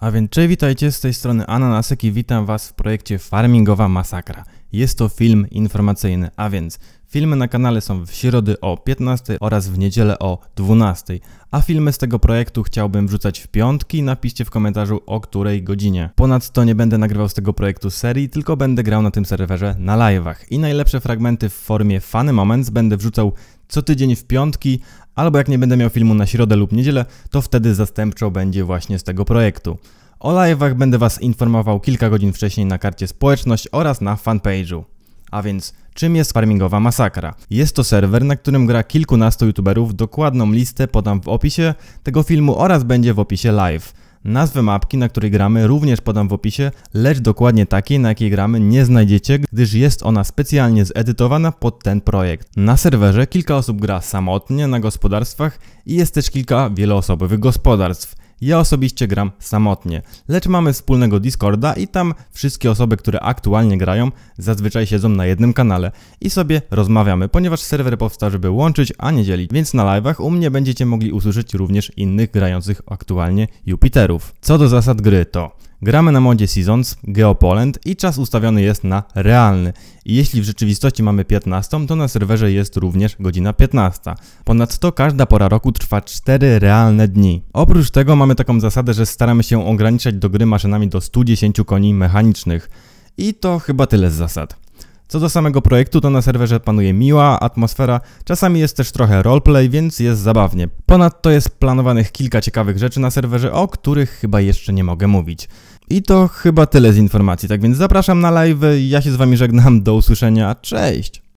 A więc cześć, witajcie z tej strony Ananasek i witam was w projekcie Farmingowa Masakra. Jest to film informacyjny, a więc filmy na kanale są w środę o 15 oraz w niedzielę o 12, a filmy z tego projektu chciałbym wrzucać w piątki, napiszcie w komentarzu o której godzinie. Ponadto nie będę nagrywał z tego projektu serii, tylko będę grał na tym serwerze na live'ach i najlepsze fragmenty w formie Funny Moments będę wrzucał co tydzień w piątki, albo jak nie będę miał filmu na środę lub niedzielę, to wtedy zastępczo będzie właśnie z tego projektu. O live'ach będę Was informował kilka godzin wcześniej na karcie społeczność oraz na fanpage'u. A więc czym jest farmingowa masakra? Jest to serwer, na którym gra kilkunastu youtuberów, dokładną listę podam w opisie tego filmu oraz będzie w opisie live. Nazwę mapki, na której gramy, również podam w opisie, lecz dokładnie takiej, na jakiej gramy, nie znajdziecie, gdyż jest ona specjalnie zedytowana pod ten projekt. Na serwerze kilka osób gra samotnie na gospodarstwach i jest też kilka wieloosobowych gospodarstw. Ja osobiście gram samotnie, lecz mamy wspólnego Discorda i tam wszystkie osoby, które aktualnie grają, zazwyczaj siedzą na jednym kanale i sobie rozmawiamy, ponieważ serwer powstał, żeby łączyć, a nie dzielić, więc na live'ach u mnie będziecie mogli usłyszeć również innych grających aktualnie Jupiterów. Co do zasad gry to Gramy na modzie Seasons, Geopoland i czas ustawiony jest na realny. I jeśli w rzeczywistości mamy 15, to na serwerze jest również godzina 15. Ponadto każda pora roku trwa 4 realne dni. Oprócz tego mamy taką zasadę, że staramy się ograniczać do gry maszynami do 110 koni mechanicznych. I to chyba tyle z zasad. Co do samego projektu, to na serwerze panuje miła atmosfera, czasami jest też trochę roleplay, więc jest zabawnie. Ponadto jest planowanych kilka ciekawych rzeczy na serwerze, o których chyba jeszcze nie mogę mówić. I to chyba tyle z informacji, tak więc zapraszam na live, ja się z wami żegnam, do usłyszenia, cześć!